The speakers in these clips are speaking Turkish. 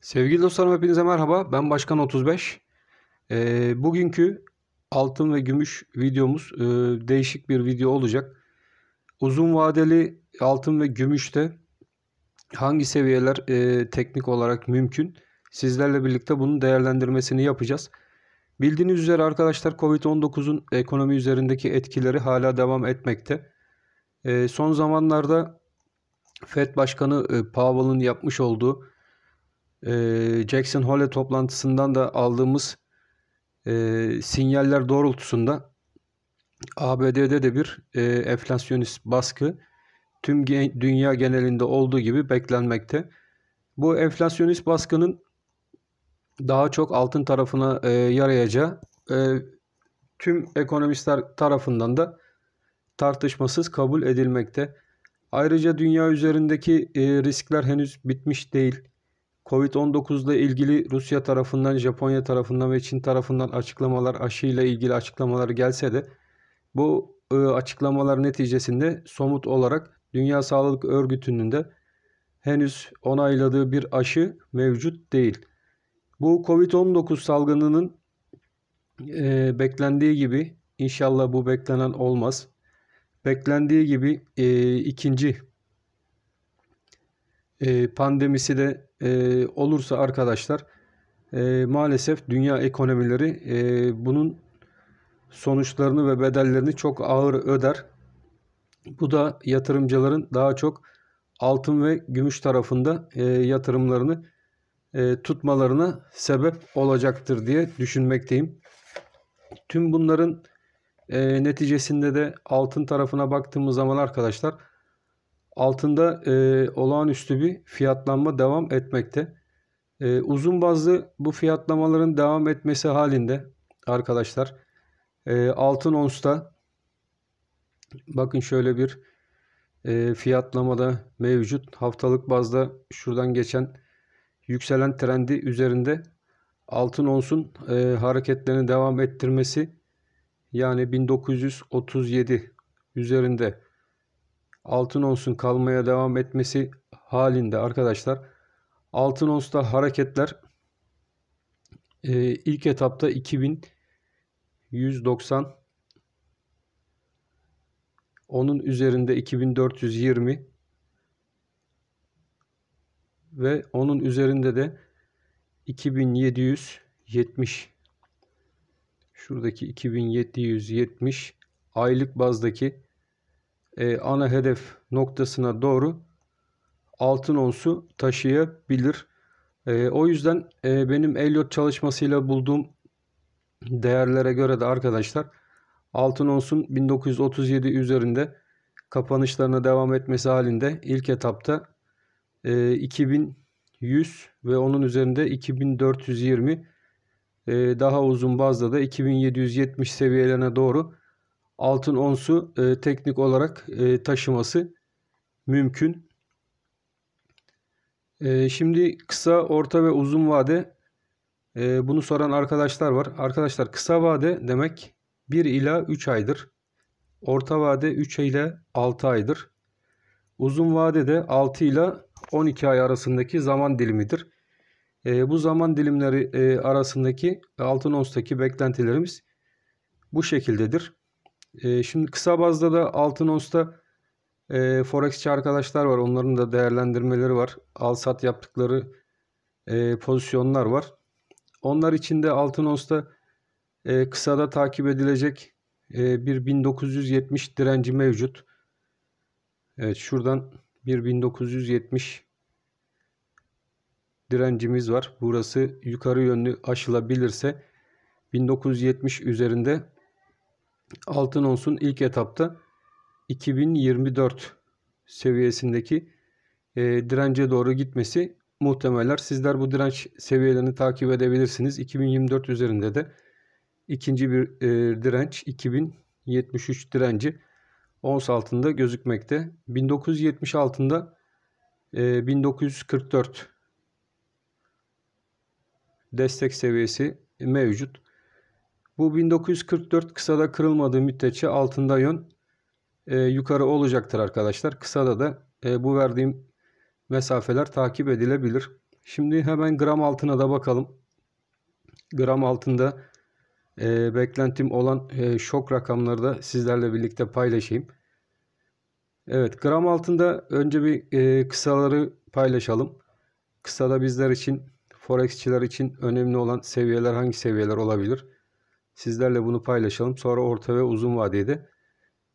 Sevgili dostlarım hepinize merhaba. Ben Başkan 35. E, ee, bugünkü altın ve gümüş videomuz e, değişik bir video olacak. Uzun vadeli altın ve gümüşte hangi seviyeler e, teknik olarak mümkün? Sizlerle birlikte bunun değerlendirmesini yapacağız. Bildiğiniz üzere arkadaşlar Covid-19'un ekonomi üzerindeki etkileri hala devam etmekte. E, son zamanlarda FED Başkanı e, Powell'ın yapmış olduğu ee, Jackson Hole toplantısından da aldığımız e, sinyaller doğrultusunda ABD'de de bir e, enflasyonist baskı tüm dünya genelinde olduğu gibi beklenmekte. Bu enflasyonist baskının daha çok altın tarafına e, yarayacağı tüm ekonomistler tarafından da tartışmasız kabul edilmekte. Ayrıca dünya üzerindeki riskler henüz bitmiş değil. Covid-19 ile ilgili Rusya tarafından, Japonya tarafından ve Çin tarafından açıklamalar, aşıyla ilgili açıklamalar gelse de bu e, açıklamalar neticesinde somut olarak Dünya Sağlık Örgütü'nün de henüz onayladığı bir aşı mevcut değil. Bu Covid-19 salgınının e, beklendiği gibi inşallah bu beklenen olmaz. Beklendiği gibi e, ikinci e, pandemisi de e, olursa arkadaşlar e, maalesef dünya ekonomileri e, bunun sonuçlarını ve bedellerini çok ağır öder. Bu da yatırımcıların daha çok altın ve gümüş tarafında e, yatırımlarını e, tutmalarına sebep olacaktır diye düşünmekteyim. Tüm bunların e, neticesinde de altın tarafına baktığımız zaman arkadaşlar altında e, olağanüstü bir fiyatlanma devam etmekte. E, uzun bazlı bu fiyatlamaların devam etmesi halinde arkadaşlar e, altın onsta bakın şöyle bir e, fiyatlamada mevcut. Haftalık bazda şuradan geçen yükselen trendi üzerinde altın onsun e, hareketlerini devam ettirmesi yani 1937 üzerinde altın onsun kalmaya devam etmesi halinde arkadaşlar altın onsta hareketler e, ilk etapta 2190 onun üzerinde 2420 ve onun üzerinde de 2770 şuradaki 2770 aylık bazdaki e, ana hedef noktasına doğru altın onsu taşıyabilir. E, o yüzden e, benim Elliot çalışmasıyla bulduğum değerlere göre de arkadaşlar altın onsun 1937 üzerinde kapanışlarına devam etmesi halinde ilk etapta e, 2100 ve onun üzerinde 2420 e, daha uzun bazda da 2770 seviyelerine doğru altın onsu e, teknik olarak e, taşıması mümkün. E, şimdi kısa, orta ve uzun vade e, bunu soran arkadaşlar var. Arkadaşlar kısa vade demek 1 ila 3 aydır. Orta vade 3 ile 6 aydır. Uzun vadede 6 ile 12 ay arasındaki zaman dilimidir. E, bu zaman dilimleri e, arasındaki altın onsdaki beklentilerimiz bu şekildedir. E, şimdi kısa bazda da altın onsta e, forexçi arkadaşlar var. Onların da değerlendirmeleri var. Al sat yaptıkları e, pozisyonlar var. Onlar için de altın onsta e, kısada takip edilecek e, bir 1970 direnci mevcut. Evet şuradan bir 1970 direncimiz var. Burası yukarı yönlü aşılabilirse 1970 üzerinde altın olsun ilk etapta 2024 seviyesindeki e, dirence doğru gitmesi muhtemeler. Sizler bu direnç seviyelerini takip edebilirsiniz. 2024 üzerinde de ikinci bir e, direnç 2073 direnci ons altında gözükmekte. 1970 altında e, 1944 destek seviyesi mevcut. Bu 1944 kısada kırılmadığı müddetçe altında yön e, yukarı olacaktır arkadaşlar. Kısada da e, bu verdiğim mesafeler takip edilebilir. Şimdi hemen gram altına da bakalım. Gram altında e, beklentim olan e, şok rakamları da sizlerle birlikte paylaşayım. Evet gram altında önce bir e, kısaları paylaşalım. Kısada bizler için, forexçiler için önemli olan seviyeler hangi seviyeler olabilir? Sizlerle bunu paylaşalım. Sonra orta ve uzun vadede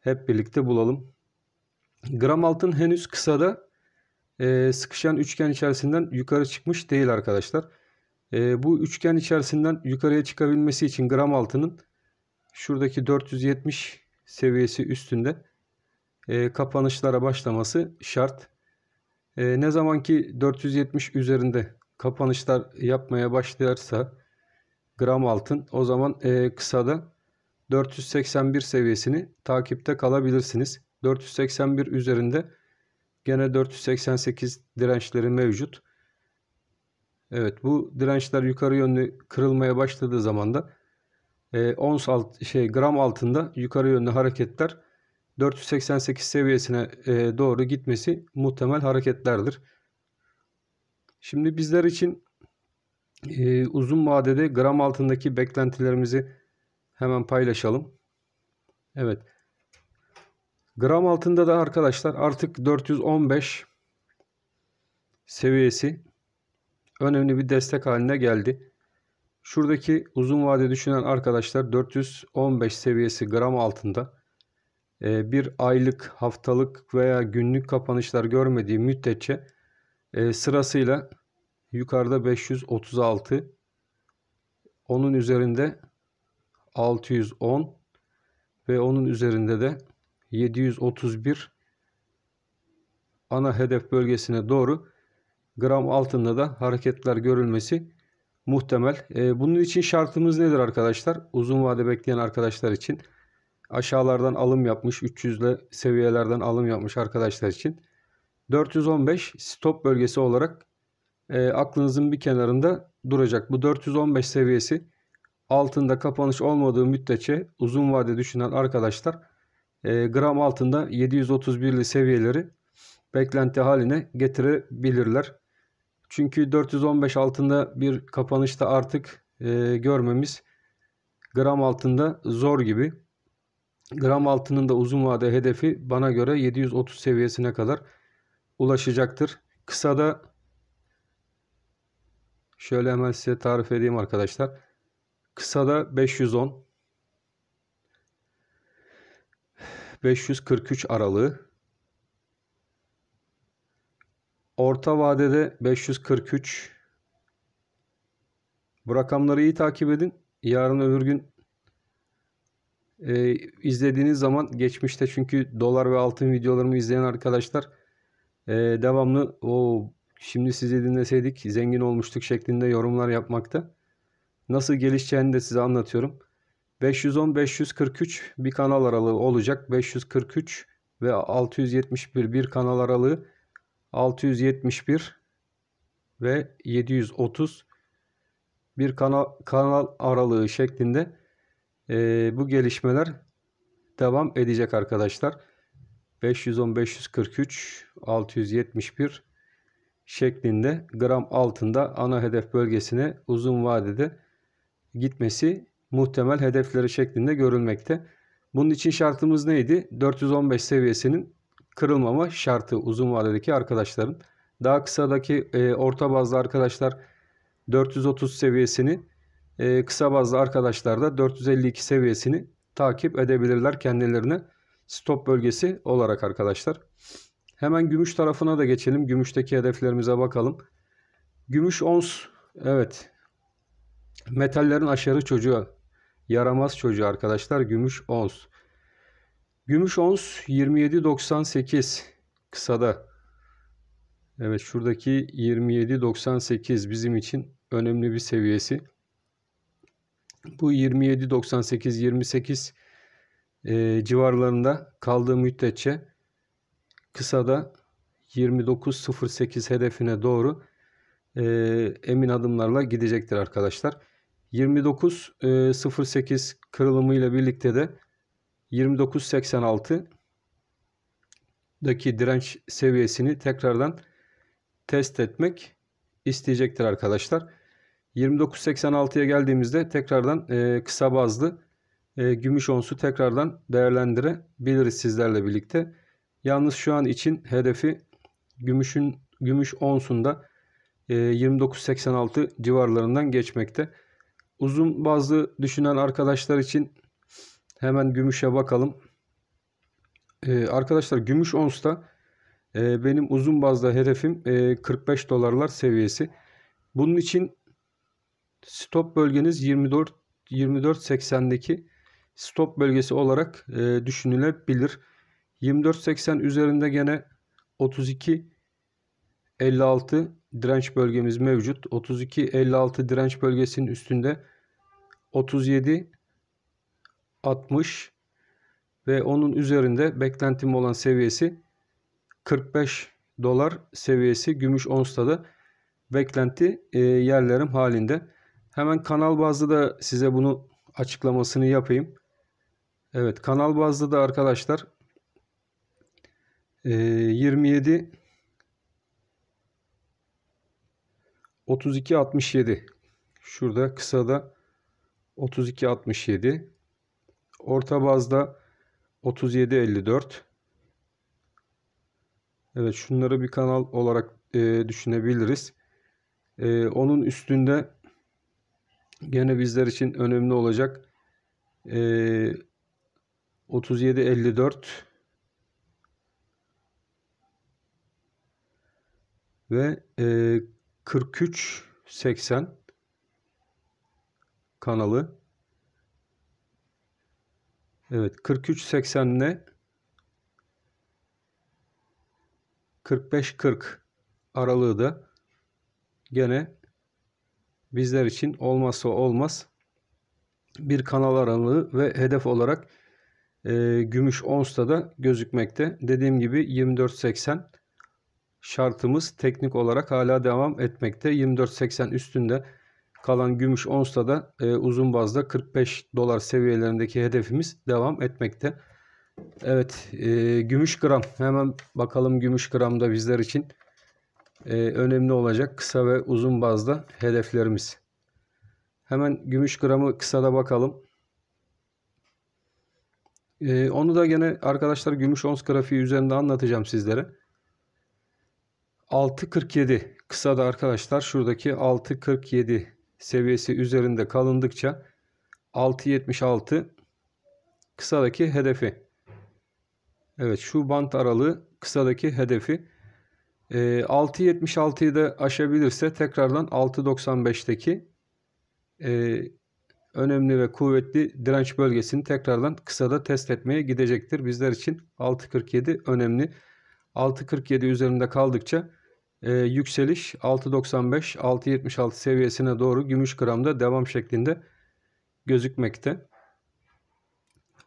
hep birlikte bulalım. Gram altın henüz kısada e, sıkışan üçgen içerisinden yukarı çıkmış değil arkadaşlar. E, bu üçgen içerisinden yukarıya çıkabilmesi için gram altının şuradaki 470 seviyesi üstünde e, kapanışlara başlaması şart. E, ne zamanki 470 üzerinde kapanışlar yapmaya başlarsa gram altın. O zaman e, kısada 481 seviyesini takipte kalabilirsiniz. 481 üzerinde gene 488 dirençleri mevcut. Evet bu dirençler yukarı yönlü kırılmaya başladığı zaman da e, ons alt, şey gram altında yukarı yönlü hareketler 488 seviyesine e, doğru gitmesi muhtemel hareketlerdir. Şimdi bizler için e, uzun vadede gram altındaki beklentilerimizi hemen paylaşalım. Evet. Gram altında da arkadaşlar artık 415 seviyesi önemli bir destek haline geldi. Şuradaki uzun vade düşünen arkadaşlar 415 seviyesi gram altında ee, bir aylık, haftalık veya günlük kapanışlar görmediği müddetçe e, sırasıyla Yukarıda 536. Onun üzerinde 610 ve onun üzerinde de 731 ana hedef bölgesine doğru gram altında da hareketler görülmesi muhtemel. Ee, bunun için şartımız nedir arkadaşlar? Uzun vade bekleyen arkadaşlar için aşağılardan alım yapmış 300'le seviyelerden alım yapmış arkadaşlar için 415 stop bölgesi olarak e, aklınızın bir kenarında duracak. Bu 415 seviyesi altında kapanış olmadığı müddetçe uzun vade düşünen arkadaşlar e, gram altında 731'li seviyeleri beklenti haline getirebilirler. Çünkü 415 altında bir kapanışta artık e, görmemiz gram altında zor gibi. Gram altının da uzun vade hedefi bana göre 730 seviyesine kadar ulaşacaktır. Kısada Şöyle hemen size tarif edeyim arkadaşlar. Kısada 510 543 aralığı Orta vadede 543 Bu rakamları iyi takip edin. Yarın öbür gün e, izlediğiniz zaman geçmişte çünkü dolar ve altın videolarımı izleyen arkadaşlar e, devamlı o Şimdi sizi dinleseydik zengin olmuştuk şeklinde yorumlar yapmakta. Nasıl gelişeceğini de size anlatıyorum. 510-543 bir kanal aralığı olacak. 543 ve 671 bir kanal aralığı. 671 ve 730 bir kanal, kanal aralığı şeklinde e, bu gelişmeler devam edecek arkadaşlar. 510-543 671 şeklinde gram altında ana hedef bölgesine uzun vadede gitmesi muhtemel hedefleri şeklinde görülmekte. Bunun için şartımız neydi? 415 seviyesinin kırılmama şartı uzun vadedeki arkadaşların. Daha kısadaki e, orta bazlı arkadaşlar 430 seviyesini, e, kısa bazlı arkadaşlar da 452 seviyesini takip edebilirler kendilerine stop bölgesi olarak arkadaşlar. Hemen gümüş tarafına da geçelim. Gümüşteki hedeflerimize bakalım. Gümüş ons evet metallerin aşarı çocuğu yaramaz çocuğu arkadaşlar gümüş ons. Gümüş ons 27.98 kısada. Evet şuradaki 27.98 bizim için önemli bir seviyesi. Bu 27.98 28 e, civarlarında kaldığı müddetçe kısada 29.08 hedefine doğru e, emin adımlarla gidecektir arkadaşlar. 29.08 kırılımıyla birlikte de 29.86'daki direnç seviyesini tekrardan test etmek isteyecektir arkadaşlar. 29.86'ya geldiğimizde tekrardan e, kısa bazlı e, gümüş onsu tekrardan değerlendirebiliriz sizlerle birlikte. Yalnız şu an için hedefi gümüşün gümüş onsunda 29.86 e, civarlarından geçmekte. Uzun bazlı düşünen arkadaşlar için hemen gümüşe bakalım. E, arkadaşlar gümüş onsta e, benim uzun bazda hedefim 45 e, dolarlar seviyesi. Bunun için stop bölgeniz 24 24.80'deki stop bölgesi olarak düşünülebilir. 24.80 üzerinde gene 32.56 direnç bölgemiz mevcut. 32.56 direnç bölgesinin üstünde 37 60 ve onun üzerinde beklentim olan seviyesi 45 dolar seviyesi gümüş onsta da beklenti e, yerlerim halinde. Hemen kanal bazlı da size bunu açıklamasını yapayım. Evet kanal bazlı da arkadaşlar 27 32 67 şurada kısada 32 67 orta bazda 37 54 Evet şunları bir kanal olarak e, düşünebiliriz. E, onun üstünde gene bizler için önemli olacak e, 37 54 ve e, 4380 kanalı Evet 4380 ile 4540 aralığı da gene bizler için olmazsa olmaz bir kanal aralığı ve hedef olarak e, gümüş onsta da gözükmekte. Dediğim gibi 2480 şartımız teknik olarak hala devam etmekte. 24.80 üstünde kalan gümüş onsta da e, uzun bazda 45 dolar seviyelerindeki hedefimiz devam etmekte. Evet e, gümüş gram hemen bakalım gümüş gramda bizler için e, önemli olacak kısa ve uzun bazda hedeflerimiz. Hemen gümüş gramı kısada bakalım. E, onu da gene arkadaşlar gümüş ons grafiği üzerinde anlatacağım sizlere. 6.47 kısa da arkadaşlar şuradaki 6.47 seviyesi üzerinde kalındıkça 6.76 kısadaki hedefi. Evet şu bant aralığı kısadaki hedefi. E, ee, 6.76'yı da aşabilirse tekrardan 6.95'teki e, önemli ve kuvvetli direnç bölgesini tekrardan kısada test etmeye gidecektir. Bizler için 6.47 önemli. 6.47 üzerinde kaldıkça e, yükseliş 6.95-6.76 seviyesine doğru gümüş gramda devam şeklinde gözükmekte.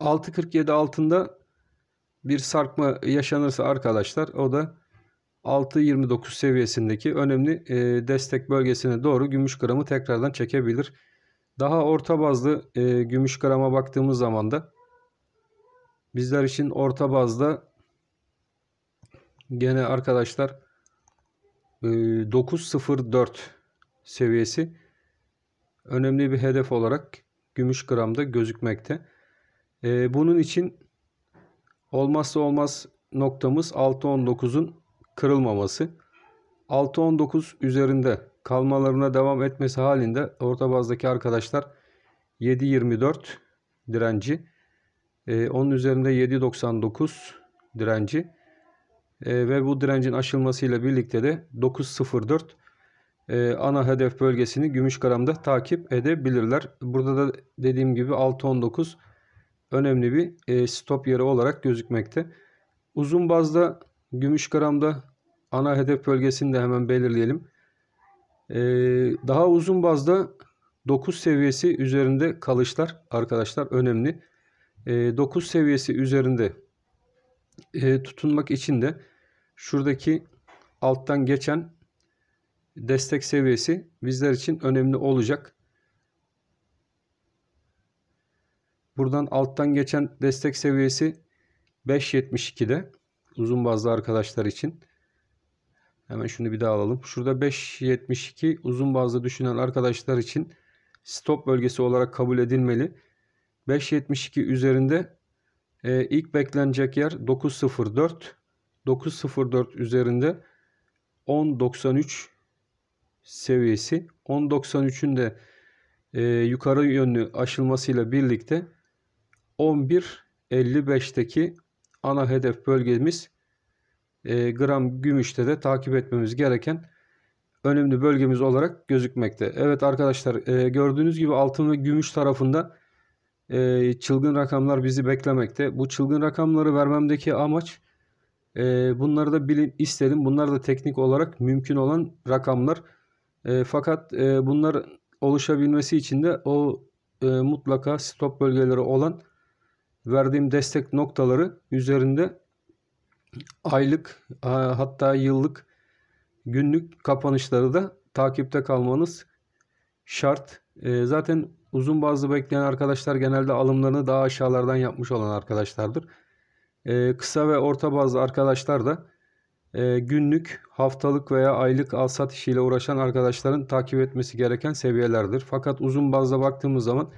6.47 altında bir sarkma yaşanırsa arkadaşlar o da 6.29 seviyesindeki önemli e, destek bölgesine doğru gümüş gramı tekrardan çekebilir. Daha orta bazlı e, gümüş grama baktığımız zaman da bizler için orta bazda gene arkadaşlar 904 ee, seviyesi önemli bir hedef olarak gümüş gramda gözükmekte. Ee, bunun için olmazsa olmaz noktamız 6.19'un kırılmaması. 6.19 üzerinde kalmalarına devam etmesi halinde orta bazdaki arkadaşlar 7.24 direnci, ee, onun üzerinde 7.99 direnci, ee, ve bu direncin aşılmasıyla birlikte de 904 e, ana hedef bölgesini Gümüşkaram'da takip edebilirler. Burada da dediğim gibi 619 önemli bir e, stop yeri olarak gözükmekte. Uzun bazda Gümüşkaram'da ana hedef bölgesini de hemen belirleyelim. E, daha uzun bazda 9 seviyesi üzerinde kalışlar arkadaşlar önemli. 9 seviyesi üzerinde tutunmak için de şuradaki alttan geçen destek seviyesi bizler için önemli olacak. Buradan alttan geçen destek seviyesi 5.72'de uzun bazlı arkadaşlar için. Hemen şunu bir daha alalım. Şurada 5.72 uzun bazlı düşünen arkadaşlar için stop bölgesi olarak kabul edilmeli. 5.72 üzerinde e, ilk beklenecek yer 9.04. 904 üzerinde 1093 seviyesi. 1093'ün de e, yukarı yönlü aşılmasıyla birlikte 11.55'teki ana hedef bölgemiz e, gram gümüşte de takip etmemiz gereken önemli bölgemiz olarak gözükmekte. Evet arkadaşlar e, gördüğünüz gibi altın ve gümüş tarafında e, çılgın rakamlar bizi beklemekte. Bu çılgın rakamları vermemdeki amaç e, bunları da bilin istedim. Bunlar da teknik olarak mümkün olan rakamlar. E, fakat e, bunlar oluşabilmesi için de o e, mutlaka stop bölgeleri olan verdiğim destek noktaları üzerinde aylık e, hatta yıllık günlük kapanışları da takipte kalmanız şart. E, zaten uzun bazlı bekleyen arkadaşlar genelde alımlarını daha aşağılardan yapmış olan arkadaşlardır e, kısa ve orta bazlı arkadaşlar da e, günlük, haftalık veya aylık alsat işiyle uğraşan arkadaşların takip etmesi gereken seviyelerdir. Fakat uzun bazda baktığımız zaman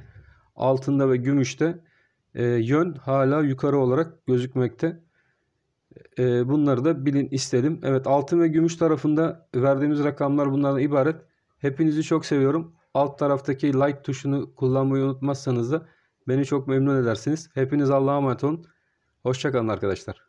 altında ve gümüşte e, yön hala yukarı olarak gözükmekte. E, bunları da bilin istedim. Evet altın ve gümüş tarafında verdiğimiz rakamlar bunlardan ibaret. Hepinizi çok seviyorum. Alt taraftaki like tuşunu kullanmayı unutmazsanız da beni çok memnun edersiniz. Hepiniz Allah'a emanet olun. Hoşçakalın arkadaşlar.